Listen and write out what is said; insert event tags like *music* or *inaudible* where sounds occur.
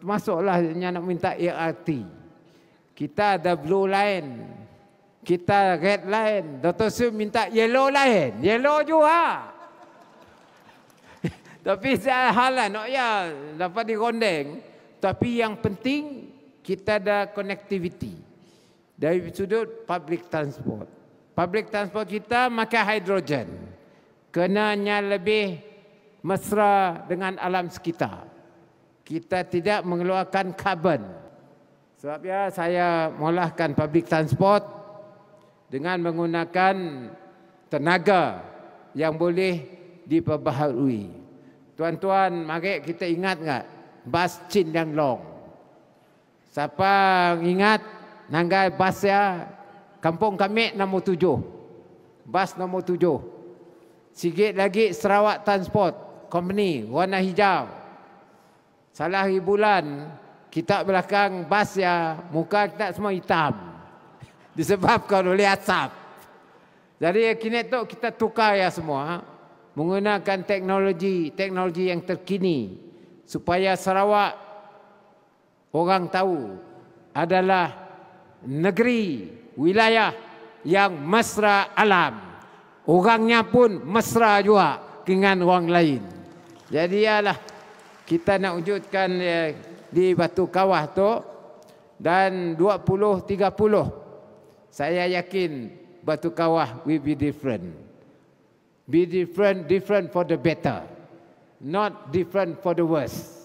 Masuklah yang nak minta ERT. Kita ada blue line. Kita red line. Dr. Su minta yellow line. Yellow juga. *laughs* Tapi saya halan. Oh ya, dapat digondeng. Tapi yang penting, kita ada connectivity. Dari sudut public transport. Public transport kita makan hidrogen. Kenanya lebih mesra dengan alam sekitar kita tidak mengeluarkan karbon. Sebabnya saya mulakan public transport dengan menggunakan tenaga yang boleh diperbaharui. Tuan-tuan, mari kita ingat tak bas Chin Yang Long. Siapa ingat nanggai bas ya Kampung kami nombor tujuh. Bas nombor tujuh. Sikit lagi Sarawak Transport Company warna hijau. Salah hari bulan, kitab belakang bas ya, muka kita semua hitam. *laughs* Disebabkan oleh asap. Jadi kini tu kita tukar ya semua. Ha. Menggunakan teknologi, teknologi yang terkini. Supaya Sarawak orang tahu adalah negeri, wilayah yang mesra alam. Orangnya pun mesra juga dengan orang lain. Jadi ialah kita nak wujudkan eh, di Batu Kawah tu dan 2030 saya yakin Batu Kawah will be different be different different for the better not different for the worse